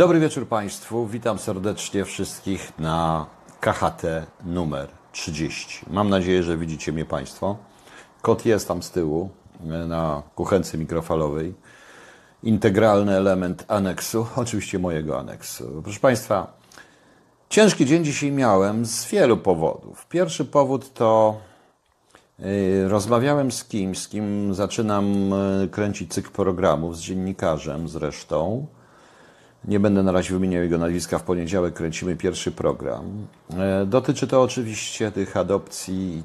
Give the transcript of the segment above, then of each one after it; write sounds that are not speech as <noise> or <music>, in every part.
Dobry wieczór Państwu. Witam serdecznie wszystkich na KHT numer 30. Mam nadzieję, że widzicie mnie Państwo. Kot jest tam z tyłu e, na kuchence mikrofalowej. Integralny element aneksu, oczywiście mojego aneksu. Proszę Państwa, ciężki dzień dzisiaj miałem z wielu powodów. Pierwszy powód to e, Rozmawiałem z kimś, z kim zaczynam e, kręcić cykl programów, z dziennikarzem zresztą, nie będę na razie wymieniał jego nazwiska. W poniedziałek kręcimy pierwszy program. E, dotyczy to oczywiście tych adopcji,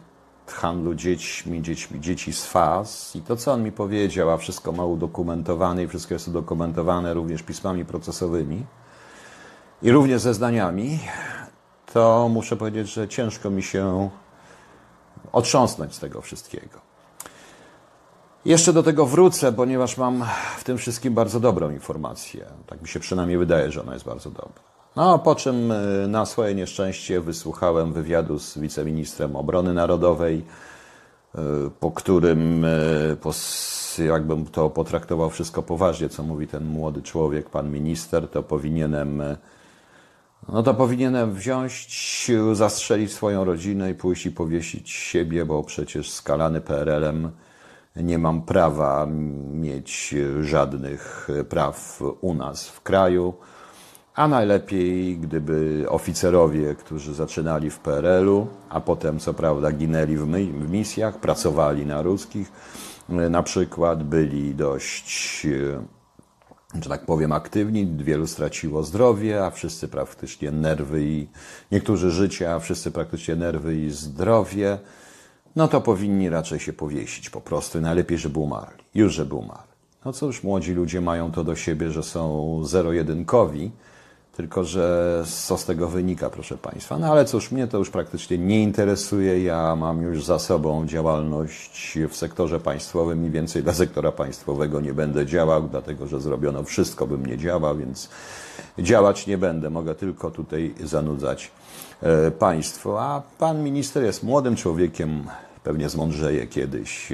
handlu dziećmi, dziećmi dzieci z FAS. I to, co on mi powiedział, a wszystko ma udokumentowane i wszystko jest udokumentowane również pismami procesowymi i również zeznaniami, to muszę powiedzieć, że ciężko mi się otrząsnąć z tego wszystkiego. Jeszcze do tego wrócę, ponieważ mam w tym wszystkim bardzo dobrą informację. Tak mi się przynajmniej wydaje, że ona jest bardzo dobra. No, po czym y, na swoje nieszczęście wysłuchałem wywiadu z wiceministrem obrony narodowej, y, po którym, y, po, jakbym to potraktował wszystko poważnie, co mówi ten młody człowiek, pan minister, to powinienem, no to powinienem wziąć, zastrzelić swoją rodzinę i pójść i powiesić siebie, bo przecież skalany PRL-em nie mam prawa mieć żadnych praw u nas w kraju, a najlepiej gdyby oficerowie, którzy zaczynali w PRL-u, a potem co prawda ginęli w, my, w misjach, pracowali na ruskich, e, na przykład byli dość e, że tak powiem, aktywni, wielu straciło zdrowie, a wszyscy praktycznie nerwy i niektórzy życie, a wszyscy praktycznie nerwy i zdrowie no to powinni raczej się powiesić po prostu. Najlepiej, żeby umarli. Już, żeby umarli. No cóż, młodzi ludzie mają to do siebie, że są zero-jedynkowi, tylko że co z tego wynika, proszę Państwa. No ale cóż, mnie to już praktycznie nie interesuje. Ja mam już za sobą działalność w sektorze państwowym i więcej dla sektora państwowego nie będę działał, dlatego że zrobiono wszystko, bym nie działał, więc działać nie będę. Mogę tylko tutaj zanudzać E, państwo. A pan minister jest młodym człowiekiem, pewnie zmądrzeje kiedyś.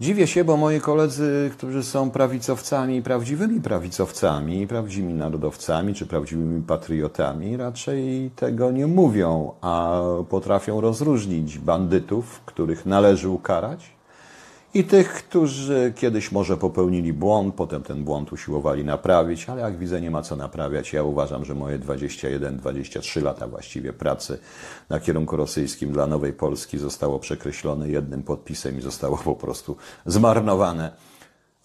Dziwię się, bo moi koledzy, którzy są prawicowcami, prawdziwymi prawicowcami, prawdziwymi narodowcami czy prawdziwymi patriotami, raczej tego nie mówią, a potrafią rozróżnić bandytów, których należy ukarać, i tych, którzy kiedyś może popełnili błąd, potem ten błąd usiłowali naprawić, ale jak widzę, nie ma co naprawiać. Ja uważam, że moje 21-23 lata właściwie pracy na kierunku rosyjskim dla Nowej Polski zostało przekreślone jednym podpisem i zostało po prostu zmarnowane.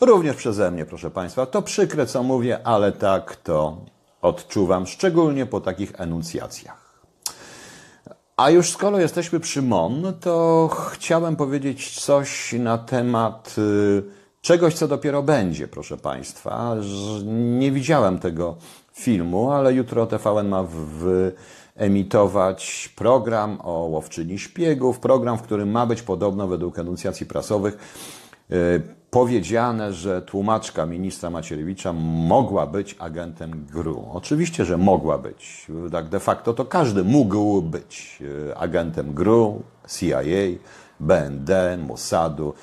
Również przeze mnie, proszę Państwa. To przykre, co mówię, ale tak to odczuwam, szczególnie po takich enuncjacjach. A już skoro jesteśmy przy MON, to chciałem powiedzieć coś na temat y, czegoś, co dopiero będzie, proszę Państwa. Nie widziałem tego filmu, ale jutro TVN ma wyemitować program o łowczyni szpiegów, program, w którym ma być podobno według enuncjacji prasowych y, powiedziane, że tłumaczka ministra Macierewicza mogła być agentem GRU. Oczywiście, że mogła być. Tak de facto to każdy mógł być e, agentem GRU, CIA, BND, Mossadu,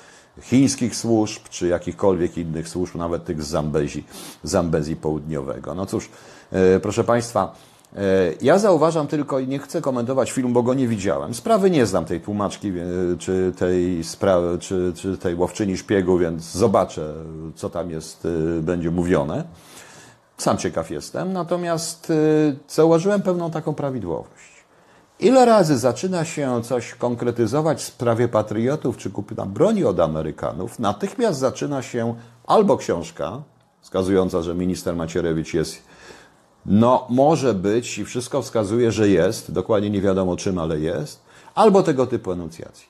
chińskich służb, czy jakichkolwiek innych służb, nawet tych z Zambezi, Zambezji Południowego. No cóż, e, proszę Państwa, E, ja zauważam tylko i nie chcę komentować filmu, bo go nie widziałem. Sprawy nie znam tej tłumaczki, czy tej sprawy, czy, czy tej łowczyni szpiegu, więc zobaczę, co tam jest, e, będzie mówione. Sam ciekaw jestem, natomiast e, zauważyłem pewną taką prawidłowość. Ile razy zaczyna się coś konkretyzować w sprawie patriotów czy kupna broni od Amerykanów, natychmiast zaczyna się albo książka wskazująca, że minister Macierewicz jest no, może być i wszystko wskazuje, że jest, dokładnie nie wiadomo czym, ale jest, albo tego typu enuncjacje.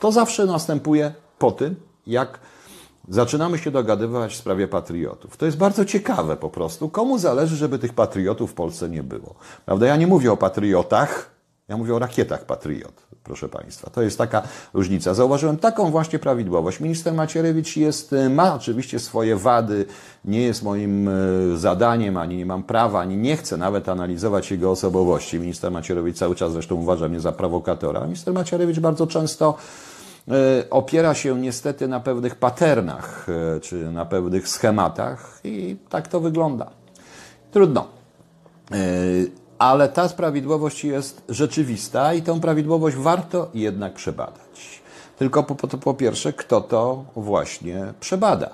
To zawsze następuje po tym, jak zaczynamy się dogadywać w sprawie patriotów. To jest bardzo ciekawe po prostu. Komu zależy, żeby tych patriotów w Polsce nie było? Prawda? Ja nie mówię o patriotach, ja mówię o rakietach Patriot, proszę Państwa. To jest taka różnica. Zauważyłem taką właśnie prawidłowość. Minister Macierewicz jest, y, ma oczywiście swoje wady, nie jest moim y, zadaniem, ani nie mam prawa, ani nie chcę nawet analizować jego osobowości. Minister Macierewicz cały czas zresztą uważa mnie za prowokatora. Minister Macierewicz bardzo często y, opiera się niestety na pewnych paternach, czy na pewnych schematach i tak to wygląda. Trudno ale ta prawidłowość jest rzeczywista i tą prawidłowość warto jednak przebadać. Tylko po, po, po pierwsze, kto to właśnie przebada.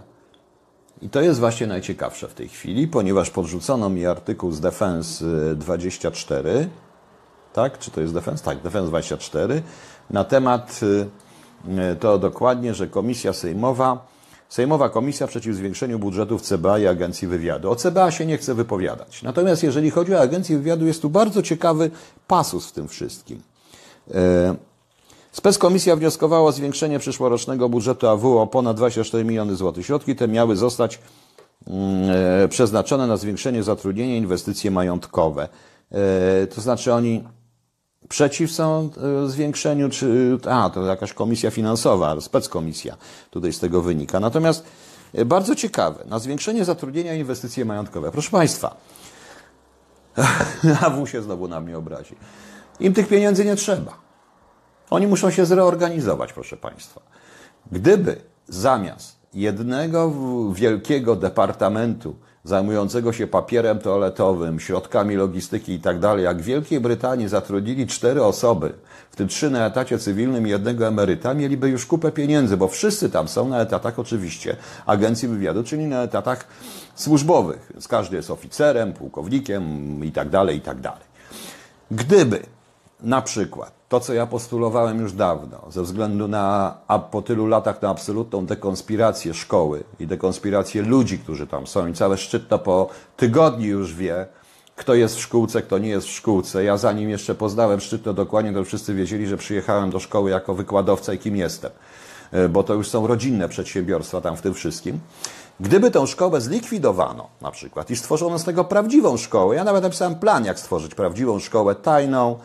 I to jest właśnie najciekawsze w tej chwili, ponieważ podrzucono mi artykuł z Defense 24, y, tak? Czy to jest Defense? Tak, Defense 24, na temat y, y, to dokładnie, że Komisja Sejmowa Sejmowa Komisja przeciw zwiększeniu budżetów CBA i Agencji Wywiadu. O CBA się nie chcę wypowiadać. Natomiast jeżeli chodzi o Agencję Wywiadu, jest tu bardzo ciekawy pasus w tym wszystkim. E, Komisja wnioskowała o zwiększenie przyszłorocznego budżetu AW o ponad 24 miliony złotych. Środki te miały zostać mm, e, przeznaczone na zwiększenie zatrudnienia i inwestycje majątkowe. E, to znaczy oni Przeciw są e, zwiększeniu, czy, a, to jakaś komisja finansowa, speckomisja tutaj z tego wynika. Natomiast e, bardzo ciekawe, na zwiększenie zatrudnienia inwestycje majątkowe. Proszę Państwa, AW <laughs> się znowu na mnie obrazi. Im tych pieniędzy nie trzeba. Oni muszą się zreorganizować, proszę Państwa. Gdyby zamiast jednego wielkiego departamentu zajmującego się papierem toaletowym, środkami logistyki itd., tak jak w Wielkiej Brytanii zatrudnili cztery osoby, w tym trzy na etacie cywilnym i jednego emeryta, mieliby już kupę pieniędzy, bo wszyscy tam są na etatach oczywiście agencji wywiadu, czyli na etatach służbowych. Więc każdy jest oficerem, pułkownikiem itd., tak itd. Tak Gdyby na przykład to, co ja postulowałem już dawno, ze względu na, a po tylu latach, na absolutną dekonspirację szkoły i dekonspirację ludzi, którzy tam są, i całe to po tygodniu już wie, kto jest w szkółce, kto nie jest w szkółce. Ja zanim jeszcze poznałem szczyt, to dokładnie, to wszyscy wiedzieli, że przyjechałem do szkoły jako wykładowca i kim jestem, e, bo to już są rodzinne przedsiębiorstwa tam w tym wszystkim. Gdyby tę szkołę zlikwidowano na przykład i stworzono z tego prawdziwą szkołę, ja nawet napisałem plan, jak stworzyć prawdziwą szkołę tajną,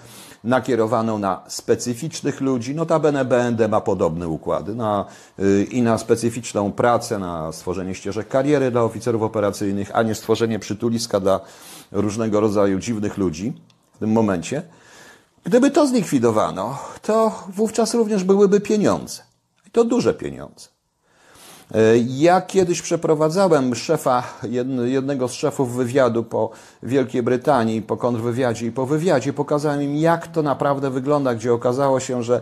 nakierowaną na specyficznych ludzi. Notabene BND ma podobne układy na, y, i na specyficzną pracę, na stworzenie ścieżek kariery dla oficerów operacyjnych, a nie stworzenie przytuliska dla różnego rodzaju dziwnych ludzi w tym momencie. Gdyby to zlikwidowano, to wówczas również byłyby pieniądze. I to duże pieniądze. E, ja kiedyś przeprowadzałem szefa, jednego z szefów wywiadu po Wielkiej Brytanii, po kontrwywiadzie i po wywiadzie. Pokazałem im, jak to naprawdę wygląda, gdzie okazało się, że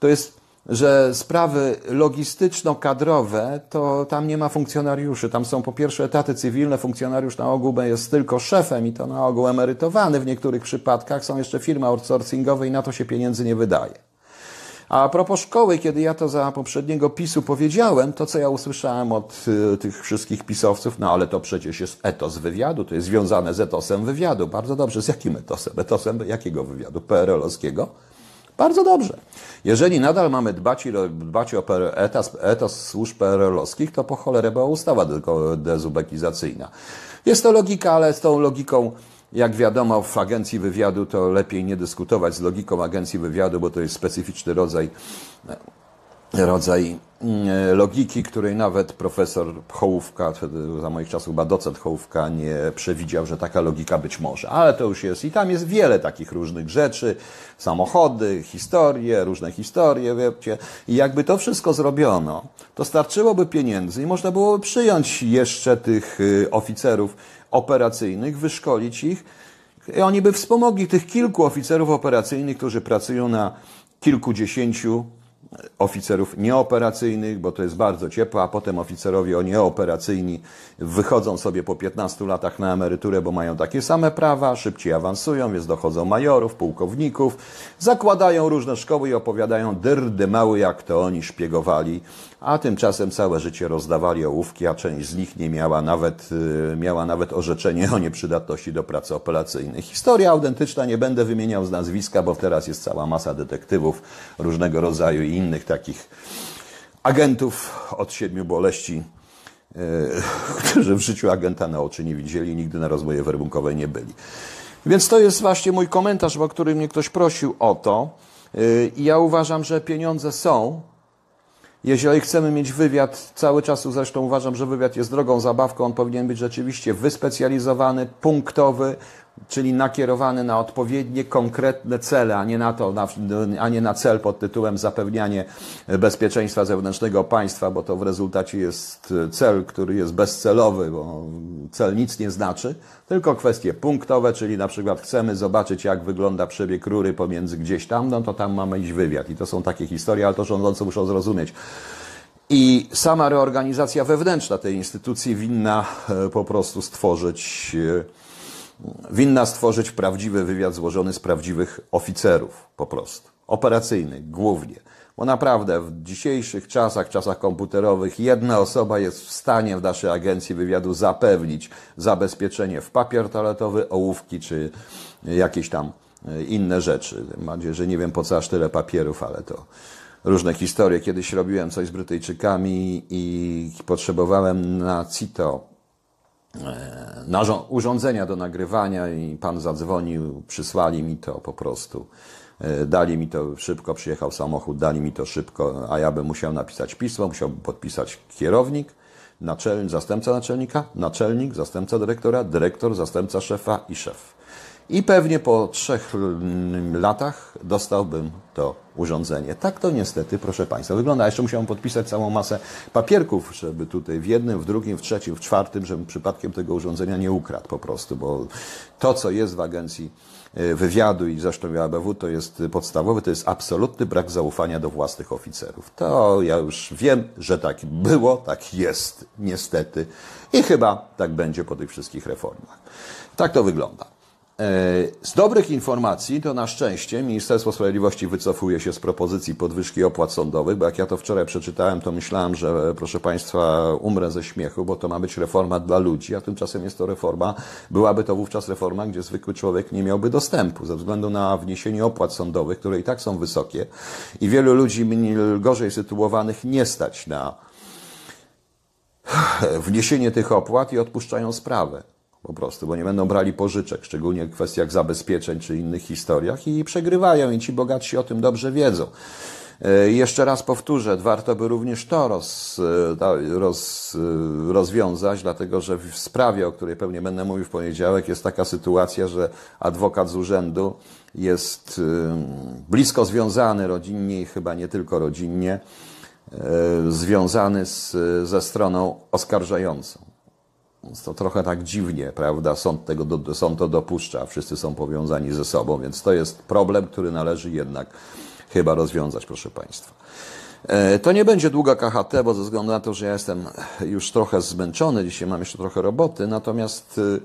to jest że sprawy logistyczno-kadrowe, to tam nie ma funkcjonariuszy. Tam są po pierwsze etaty cywilne, funkcjonariusz na ogół jest tylko szefem i to na ogół emerytowany w niektórych przypadkach. Są jeszcze firmy outsourcingowe i na to się pieniędzy nie wydaje. A propos szkoły, kiedy ja to za poprzedniego PiSu powiedziałem, to co ja usłyszałem od y, tych wszystkich pisowców, no ale to przecież jest etos wywiadu, to jest związane z etosem wywiadu. Bardzo dobrze. Z jakim etosem? Etosem jakiego wywiadu? PRL-owskiego? Bardzo dobrze. Jeżeli nadal mamy dbać, dbać o etos służb PRL-owskich, to po cholerę była ustawa dezubekizacyjna. Jest to logika, ale z tą logiką jak wiadomo, w agencji wywiadu to lepiej nie dyskutować z logiką agencji wywiadu, bo to jest specyficzny rodzaj, e, rodzaj mm, e, logiki, której nawet profesor Hołówka, za moich czasów chyba docent Hołówka, nie przewidział, że taka logika być może. Ale to już jest i tam jest wiele takich różnych rzeczy, samochody, historie, różne historie, wiecie. I jakby to wszystko zrobiono, to starczyłoby pieniędzy i można byłoby przyjąć jeszcze tych y, oficerów, operacyjnych, wyszkolić ich. I oni by wspomogli tych kilku oficerów operacyjnych, którzy pracują na kilkudziesięciu e, oficerów nieoperacyjnych, bo to jest bardzo ciepło, a potem oficerowie o nieoperacyjni wychodzą sobie po 15 latach na emeryturę, bo mają takie same prawa, szybciej awansują, więc dochodzą majorów, pułkowników, zakładają różne szkoły i opowiadają dyrdy mały, jak to oni szpiegowali a tymczasem całe życie rozdawali ołówki, a część z nich nie miała nawet, y, miała nawet orzeczenie o nieprzydatności do pracy operacyjnej. Historia autentyczna, nie będę wymieniał z nazwiska, bo teraz jest cała masa detektywów różnego rodzaju i innych takich agentów od siedmiu boleści, y, <laughs> którzy w życiu agenta na oczy nie widzieli i nigdy na rozmowie werbunkowej nie byli. Więc to jest właśnie mój komentarz, o który mnie ktoś prosił o to. Y, I ja uważam, że pieniądze są, jeżeli chcemy mieć wywiad, cały czas zresztą uważam, że wywiad jest drogą zabawką, on powinien być rzeczywiście wyspecjalizowany, punktowy, czyli nakierowany na odpowiednie, konkretne cele, a nie na to, na, a nie na cel pod tytułem zapewnianie bezpieczeństwa zewnętrznego państwa, bo to w rezultacie jest e, cel, który jest bezcelowy, bo cel nic nie znaczy, tylko kwestie punktowe, czyli na przykład chcemy zobaczyć, jak wygląda przebieg rury pomiędzy gdzieś tam, no to tam mamy iść wywiad. I to są takie historie, ale to rządzący muszą zrozumieć. I sama reorganizacja wewnętrzna tej instytucji winna e, po prostu stworzyć e, winna stworzyć prawdziwy wywiad złożony z prawdziwych oficerów, po prostu. Operacyjnych głównie. Bo naprawdę w dzisiejszych czasach, czasach komputerowych, jedna osoba jest w stanie w naszej agencji wywiadu zapewnić zabezpieczenie w papier toaletowy, ołówki czy jakieś tam e, inne rzeczy. Mam nadzieję, że nie wiem po co aż tyle papierów, ale to różne historie. Kiedyś robiłem coś z Brytyjczykami i potrzebowałem na CITO E, urządzenia do nagrywania i pan zadzwonił, przysłali mi to po prostu. E, dali mi to szybko, przyjechał samochód, dali mi to szybko, a ja bym musiał napisać pismo, musiał podpisać kierownik, naczelnik, zastępca naczelnika, naczelnik, zastępca dyrektora, dyrektor, zastępca szefa i szef i pewnie po trzech latach dostałbym to urządzenie. Tak to niestety, proszę Państwa, wygląda. Jeszcze musiałem podpisać całą masę papierków, żeby tutaj w jednym, w drugim, w trzecim, w czwartym, żebym przypadkiem tego urządzenia nie ukradł po prostu, bo to, co jest w agencji e, wywiadu i zresztą i ABW, to jest podstawowy, to jest absolutny brak zaufania do własnych oficerów. To ja już wiem, że tak było, tak jest, niestety. I chyba tak będzie po tych wszystkich reformach. Tak to wygląda. E, z dobrych informacji to na szczęście Ministerstwo Sprawiedliwości wycofuje się z propozycji podwyżki opłat sądowych, bo jak ja to wczoraj przeczytałem, to myślałem, że e, proszę Państwa, umrę ze śmiechu, bo to ma być reforma dla ludzi, a tymczasem jest to reforma, byłaby to wówczas reforma, gdzie zwykły człowiek nie miałby dostępu ze względu na wniesienie opłat sądowych, które i tak są wysokie i wielu ludzi gorzej sytuowanych nie stać na e, wniesienie tych opłat i odpuszczają sprawę po prostu, bo nie będą brali pożyczek, szczególnie w kwestiach zabezpieczeń czy innych historiach i przegrywają i ci bogatsi o tym dobrze wiedzą. E, jeszcze raz powtórzę, warto by również to roz, e, roz, e, rozwiązać, dlatego że w sprawie, o której pewnie będę mówił w poniedziałek, jest taka sytuacja, że adwokat z urzędu jest blisko związany rodzinnie i chyba nie tylko rodzinnie, związany z, ze stroną oskarżającą. Więc to trochę tak dziwnie, prawda? Sąd, tego, do, sąd to dopuszcza, wszyscy są powiązani ze sobą, więc to jest problem, który należy jednak chyba rozwiązać, proszę Państwa. E, to nie będzie długa KHT, bo ze względu na to, że ja jestem już trochę zmęczony, dzisiaj mam jeszcze trochę roboty, natomiast y,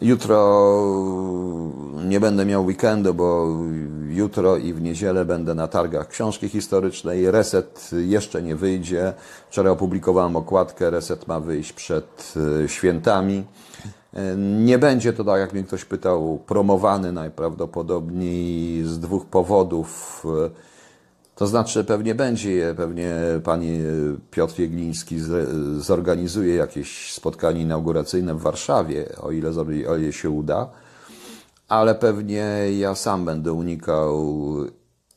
Jutro nie będę miał weekendu, bo jutro i w niedzielę będę na targach książki historycznej. Reset jeszcze nie wyjdzie. Wczoraj opublikowałem okładkę. Reset ma wyjść przed e, świętami. E, nie będzie to, tak jak mnie ktoś pytał, promowany najprawdopodobniej z dwóch powodów. E, to znaczy, pewnie będzie je, pewnie pani Piotr Jegliński zorganizuje jakieś spotkanie inauguracyjne w Warszawie, o ile, o ile się uda, ale pewnie ja sam będę unikał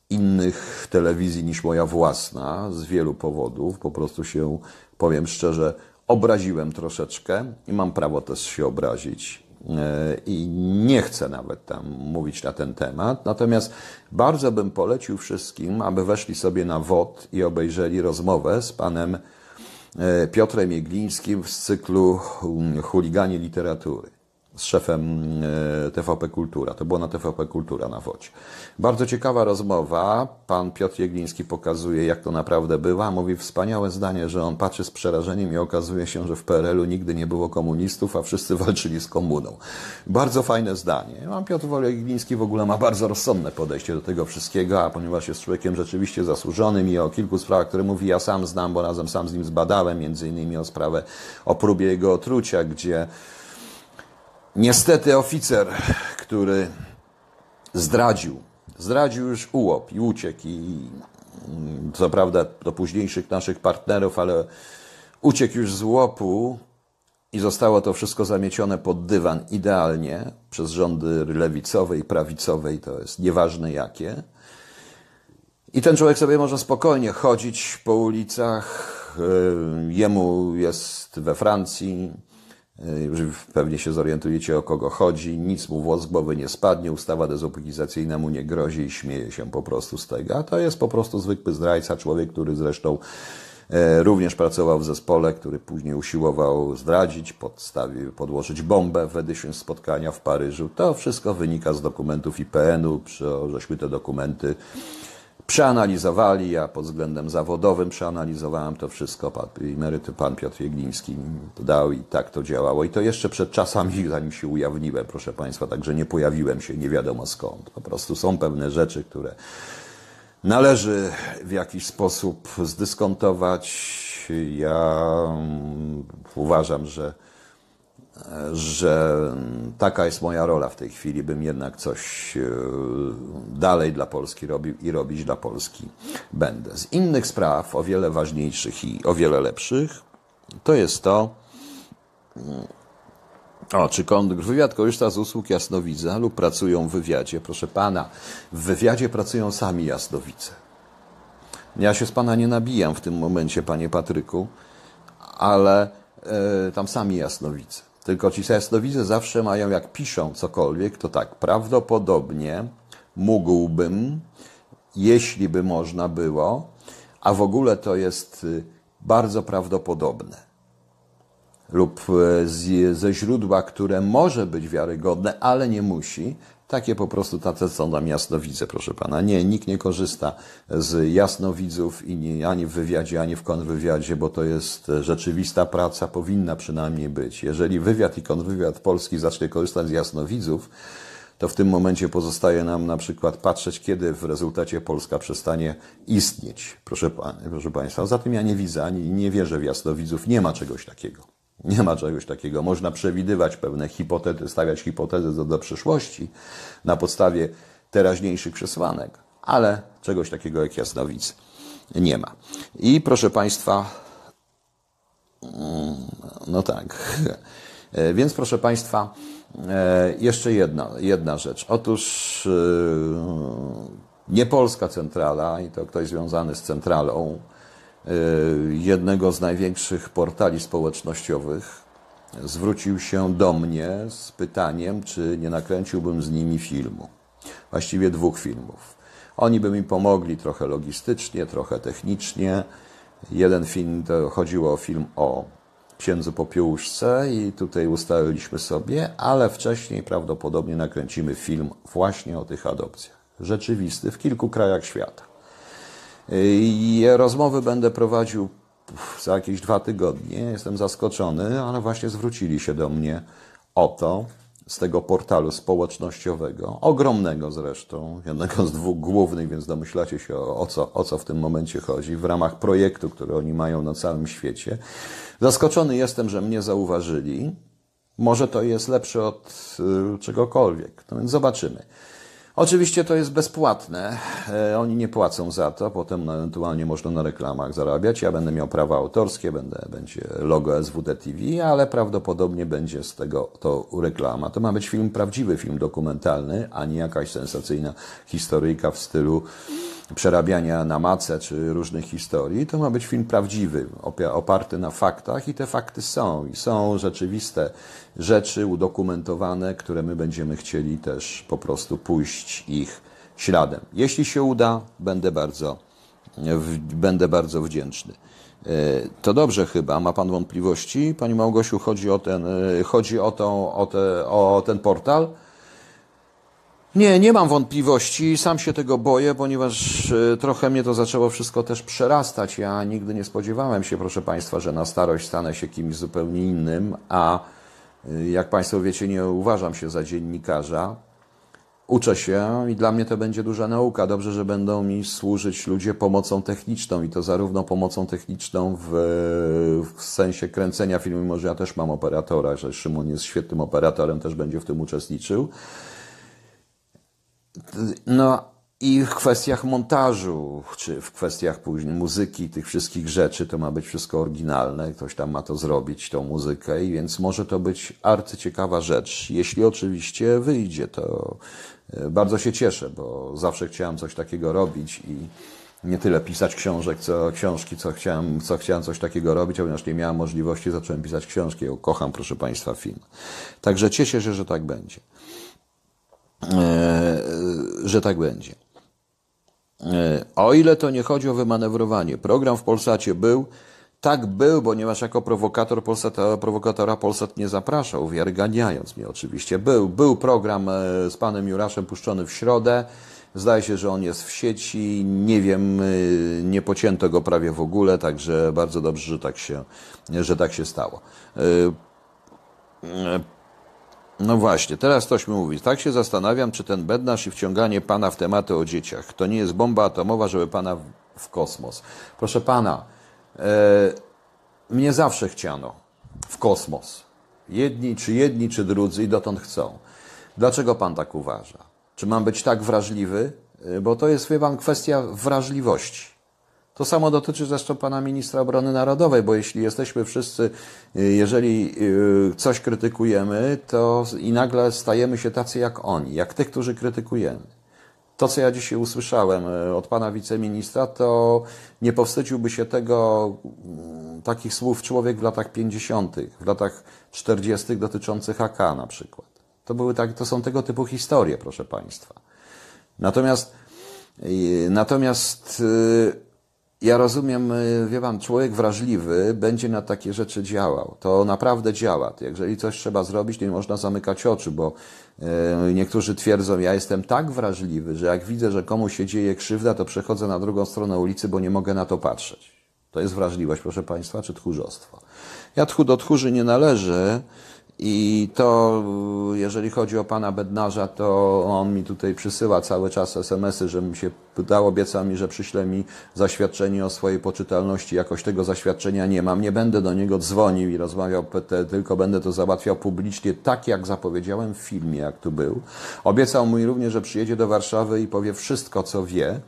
innych telewizji niż moja własna z wielu powodów. Po prostu się, powiem szczerze, obraziłem troszeczkę i mam prawo też się obrazić. E, i nie chcę nawet tam mówić na ten temat. Natomiast bardzo bym polecił wszystkim, aby weszli sobie na WOD i obejrzeli rozmowę z panem e, Piotrem Jeglińskim z cyklu mm, Chuliganie Literatury z szefem e, TVP Kultura. To było na TVP Kultura na Wodzie. Bardzo ciekawa rozmowa. Pan Piotr Jegliński pokazuje, jak to naprawdę bywa. Mówi wspaniałe zdanie, że on patrzy z przerażeniem i okazuje się, że w PRL-u nigdy nie było komunistów, a wszyscy <laughs> walczyli z komuną. Bardzo fajne zdanie. Pan no, Piotr Jegliński w ogóle ma bardzo rozsądne podejście do tego wszystkiego, a ponieważ jest człowiekiem rzeczywiście zasłużonym i o kilku sprawach, które mówi, ja sam znam, bo razem sam z nim zbadałem, między innymi o sprawę o próbie jego otrucia, gdzie Niestety oficer, który zdradził, zdradził już ułop i uciekł i mm, co prawda do późniejszych naszych partnerów, ale uciekł już z łopu i zostało to wszystko zamiecione pod dywan idealnie przez rządy lewicowe i prawicowe, i to jest nieważne jakie. I ten człowiek sobie może spokojnie chodzić po ulicach. Yy, jemu jest we Francji, E, już pewnie się zorientujecie, o kogo chodzi. Nic mu włos głowy nie spadnie, ustawa dezopikizacyjna mu nie grozi i śmieje się po prostu z tego. A to jest po prostu zwykły zdrajca, człowiek, który zresztą e, również pracował w zespole, który później usiłował zdradzić, podstawił, podłożyć bombę w edycji spotkania w Paryżu. To wszystko wynika z dokumentów IPN-u, żeśmy te dokumenty przeanalizowali. Ja pod względem zawodowym przeanalizowałem to wszystko. Pan, emeryty pan Piotr Jegliński dał i tak to działało. I to jeszcze przed czasami, <laughs> zanim się ujawniłem, proszę Państwa, także nie pojawiłem się nie wiadomo skąd. Po prostu są pewne rzeczy, które należy w jakiś sposób zdyskontować. Ja mm, uważam, że że taka jest moja rola w tej chwili, bym jednak coś e, dalej dla Polski robił i robić dla Polski będę. Z innych spraw, o wiele ważniejszych i o wiele lepszych, to jest to, mm, o, czy kontrwywiad korzysta z usług jasnowidza lub pracują w wywiadzie? Proszę pana, w wywiadzie pracują sami jasnowidze. Ja się z pana nie nabijam w tym momencie, panie Patryku, ale y, tam sami jasnowidze. Tylko ci jasnowidze zawsze mają, jak piszą cokolwiek, to tak, prawdopodobnie mógłbym, jeśli by można było, a w ogóle to jest y, bardzo prawdopodobne. Lub y, z, ze źródła, które może być wiarygodne, ale nie musi, takie po prostu tacy są tam jasnowidze, proszę pana. Nie, nikt nie korzysta z jasnowidzów i nie, ani w wywiadzie, ani w kontrwywiadzie, bo to jest e, rzeczywista praca, powinna przynajmniej być. Jeżeli wywiad i kontrwywiad polski zacznie korzystać z jasnowidzów, to w tym momencie pozostaje nam na przykład patrzeć, kiedy w rezultacie Polska przestanie istnieć, proszę, proszę Państwa. tym ja nie widzę ani nie wierzę w jasnowidzów, nie ma czegoś takiego. Nie ma czegoś takiego. Można przewidywać pewne hipotezy, stawiać hipotezy do, do przyszłości na podstawie teraźniejszych przesłanek, ale czegoś takiego jak jasnowic nie ma. I proszę Państwa, mm, no tak. <laughs> E, więc proszę Państwa, e, jeszcze jedna, jedna rzecz. Otóż e, nie Polska Centrala, i to ktoś związany z Centralą, E, jednego z największych portali społecznościowych zwrócił się do mnie z pytaniem, czy nie nakręciłbym z nimi filmu. Właściwie dwóch filmów. Oni by mi pomogli trochę logistycznie, trochę technicznie. Jeden film to chodziło o film o księdzu Popiełuszce i tutaj ustaliliśmy sobie, ale wcześniej prawdopodobnie nakręcimy film właśnie o tych adopcjach. Rzeczywisty w kilku krajach świata. Rozmowy będę prowadził za jakieś dwa tygodnie. Jestem zaskoczony, ale właśnie zwrócili się do mnie o to z tego portalu społecznościowego, ogromnego zresztą, jednego z dwóch głównych, więc domyślacie się o, co, o co w tym momencie chodzi, w ramach projektu, który oni mają na całym świecie. Zaskoczony jestem, że mnie zauważyli. Może to jest lepsze od y, czegokolwiek. No więc zobaczymy. Oczywiście to jest bezpłatne. E, oni nie płacą za to. Potem ewentualnie można na reklamach zarabiać. Ja będę miał prawa autorskie, będę, będzie logo SWT TV, ale prawdopodobnie będzie z tego to reklama. To ma być film prawdziwy, film dokumentalny, a nie jakaś sensacyjna historyjka w stylu przerabiania na mace czy różnych historii. To ma być film prawdziwy, oparty na faktach i te fakty są. I są rzeczywiste rzeczy udokumentowane, które my będziemy chcieli też po prostu pójść ich śladem. Jeśli się uda, będę bardzo, będę bardzo wdzięczny. E, to dobrze chyba, ma Pan wątpliwości? Pani Małgosiu, chodzi o ten, e, chodzi o, tą, o, te, o ten portal? Nie, nie mam wątpliwości. Sam się tego boję, ponieważ e, trochę mnie to zaczęło wszystko też przerastać. Ja nigdy nie spodziewałem się, proszę Państwa, że na starość stanę się kimś zupełnie innym, a e, jak Państwo wiecie, nie uważam się za dziennikarza. Uczę się i dla mnie to będzie duża nauka. Dobrze, że będą mi służyć ludzie pomocą techniczną i to zarówno pomocą techniczną w, w sensie kręcenia filmu, może ja też mam operatora, że Szymon jest świetnym operatorem, też będzie w tym uczestniczył no i w kwestiach montażu, czy w kwestiach później muzyki, tych wszystkich rzeczy, to ma być wszystko oryginalne, ktoś tam ma to zrobić, tą muzykę, i więc może to być arcyciekawa rzecz, jeśli oczywiście wyjdzie, to e, bardzo się cieszę, bo zawsze chciałem coś takiego robić i nie tyle pisać książek, co książki, co chciałem, co chciałem coś takiego robić, ponieważ nie miałem możliwości, zacząłem pisać książki. Ja kocham, proszę Państwa, film. Także cieszę się, że tak będzie. E, że tak będzie. E, o ile to nie chodzi o wymanewrowanie, program w Polsacie był, tak był, ponieważ jako prowokator Polsat, prowokatora Polsat nie zapraszał, wiarganiając mnie oczywiście. Był, był program e, z panem Juraszem puszczony w środę. Zdaje się, że on jest w sieci. Nie wiem, e, nie pocięto go prawie w ogóle, także bardzo dobrze, że tak się, że tak się stało no właśnie, teraz ktoś mi mówi, tak się zastanawiam, czy ten bednarz i wciąganie pana w tematy o dzieciach, to nie jest bomba atomowa, żeby pana w kosmos. Proszę pana, e, mnie zawsze chciano w kosmos. Jedni, czy jedni, czy drudzy i dotąd chcą. Dlaczego pan tak uważa? Czy mam być tak wrażliwy? E, bo to jest, wie pan, kwestia wrażliwości. To samo dotyczy zresztą pana ministra obrony narodowej, bo jeśli jesteśmy wszyscy, y, jeżeli y, coś krytykujemy, to i nagle stajemy się tacy jak oni, jak tych, którzy krytykujemy. To, co ja dzisiaj usłyszałem y, od pana wiceministra, to nie powstydziłby się tego mm, takich słów człowiek w latach 50., w latach 40. dotyczących AK na przykład. To, były tak, to są tego typu historie, proszę państwa. Natomiast, natomiast ja rozumiem, y, wie pan, człowiek wrażliwy będzie na takie rzeczy działał. To naprawdę działa. Jeżeli coś trzeba zrobić, to nie można zamykać oczu, bo y, niektórzy twierdzą, ja jestem tak wrażliwy, że jak widzę, że komuś się dzieje krzywda, to przechodzę na drugą stronę ulicy, bo nie mogę na to patrzeć. To jest wrażliwość, proszę państwa, czy tchórzostwo. Ja tchu do tchórzy nie należę, i to, jeżeli chodzi o pana Bednarza, to on mi tutaj przysyła cały czas SMS-y, żebym się pytał, obieca mi, że przyśle mi zaświadczenie o swojej poczytalności. Jakoś tego zaświadczenia nie mam. Nie będę do niego dzwonił i rozmawiał PT, tylko będę to załatwiał publicznie, tak jak zapowiedziałem w filmie, jak tu był. Obiecał mu również, że przyjedzie do Warszawy i powie wszystko, co wie,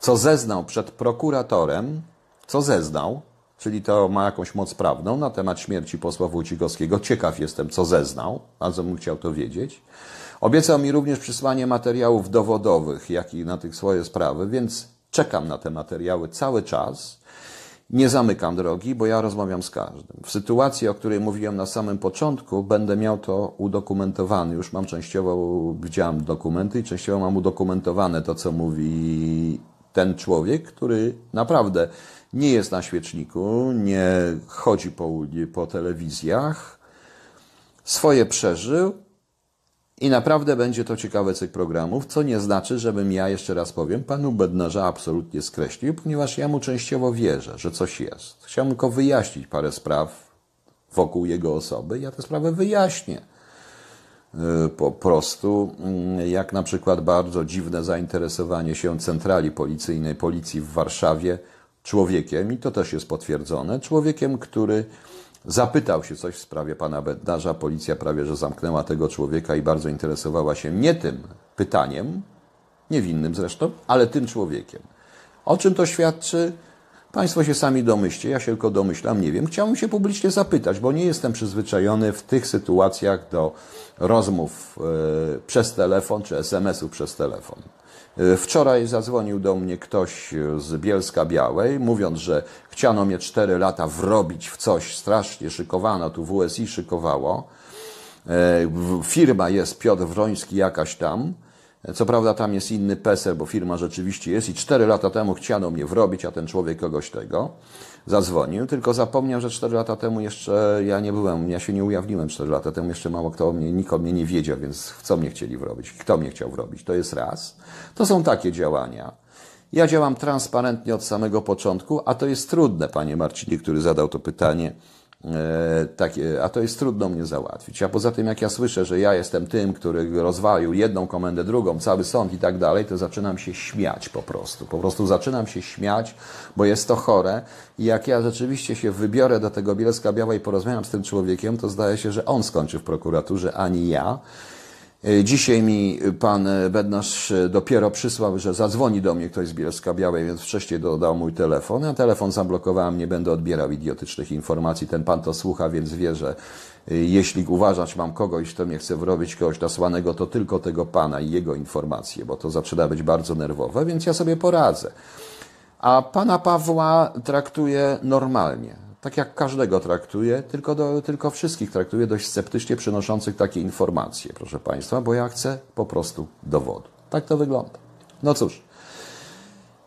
co zeznał przed prokuratorem, co zeznał, czyli to ma jakąś moc prawną na temat śmierci posła Wójcikowskiego. Ciekaw jestem, co zeznał, bardzo bym chciał to wiedzieć. Obiecał mi również przysłanie materiałów dowodowych, jak i na tych swoje sprawy, więc czekam na te materiały cały czas. Nie zamykam drogi, bo ja rozmawiam z każdym. W sytuacji, o której mówiłem na samym początku, będę miał to udokumentowane. Już mam częściowo, widziałem dokumenty i częściowo mam udokumentowane to, co mówi ten człowiek, który naprawdę nie jest na świeczniku, nie chodzi po, po telewizjach, swoje przeżył i naprawdę będzie to ciekawy cykl programów, co nie znaczy, żebym ja, jeszcze raz powiem, panu Bednarza absolutnie skreślił, ponieważ ja mu częściowo wierzę, że coś jest. Chciałbym tylko wyjaśnić parę spraw wokół jego osoby. Ja te sprawy wyjaśnię. Y, po prostu, mm, jak na przykład bardzo dziwne zainteresowanie się centrali policyjnej policji w Warszawie człowiekiem, i to też jest potwierdzone, człowiekiem, który zapytał się coś w sprawie pana Bednarza. Policja prawie że zamknęła tego człowieka i bardzo interesowała się nie tym pytaniem, niewinnym zresztą, ale tym człowiekiem. O czym to świadczy? Państwo się sami domyślcie, ja się tylko domyślam, nie wiem. Chciałbym się publicznie zapytać, bo nie jestem przyzwyczajony w tych sytuacjach do rozmów e, przez telefon czy SMS-ów przez telefon. E, wczoraj zadzwonił do mnie ktoś z Bielska Białej, mówiąc, że chciano mnie 4 lata wrobić w coś strasznie, szykowano, tu WSI szykowało. E, firma jest Piotr Wroński jakaś tam. Co prawda tam jest inny PESEL, bo firma rzeczywiście jest i 4 lata temu chciano mnie wrobić, a ten człowiek kogoś tego zadzwonił, tylko zapomniał, że 4 lata temu jeszcze ja nie byłem, ja się nie ujawniłem 4 lata temu, jeszcze mało kto o mnie, nikt o mnie nie wiedział, więc co mnie chcieli wrobić, kto mnie chciał wrobić, to jest raz. To są takie działania. Ja działam transparentnie od samego początku, a to jest trudne, panie Marcinie, który zadał to pytanie E, Takie, a to jest trudno mnie załatwić. A poza tym, jak ja słyszę, że ja jestem tym, który rozwalił jedną komendę, drugą, cały sąd i tak dalej, to zaczynam się śmiać po prostu. Po prostu zaczynam się śmiać, bo jest to chore. I jak ja rzeczywiście się wybiorę do tego Bielska Biała i porozmawiam z tym człowiekiem, to zdaje się, że on skończy w prokuraturze, ani ja. E, dzisiaj mi pan e, Bednarz e, dopiero przysłał, że zadzwoni do mnie ktoś z Bielska Białej, więc wcześniej dodał mój telefon. Ja telefon zablokowałem, nie będę odbierał idiotycznych informacji. Ten pan to słucha, więc wie, że jeśli uważać mam kogoś, to mnie chce wrobić kogoś nasłanego, to tylko tego pana i jego informacje, bo to zaczyna być bardzo nerwowe, więc ja sobie poradzę. A pana Pawła traktuję normalnie tak jak każdego traktuje, tylko, do, tylko wszystkich traktuje dość sceptycznie przynoszących takie informacje, proszę Państwa, bo ja chcę po prostu dowodu. Tak to wygląda. No cóż,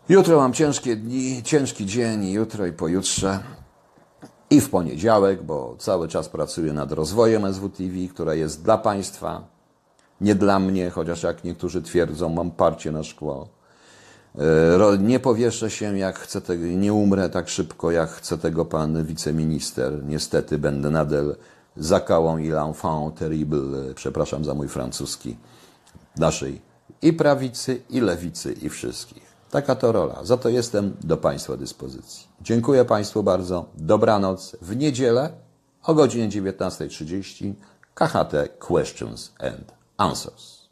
jutro mam ciężkie dni, ciężki dzień, jutro i pojutrze. I w poniedziałek, bo cały czas pracuję nad rozwojem SWTV, która jest dla Państwa, nie dla mnie, chociaż jak niektórzy twierdzą, mam parcie na szkło. E, nie powieszę się, jak chcę tego, nie umrę tak szybko, jak chce tego pan wiceminister. Niestety będę nadal zakałą i l'enfant terrible, e, przepraszam za mój francuski, naszej i prawicy, i lewicy, i wszystkich. Taka to rola. Za to jestem do Państwa dyspozycji. Dziękuję Państwu bardzo. Dobranoc. W niedzielę o godzinie 19.30 KHT Questions and Answers.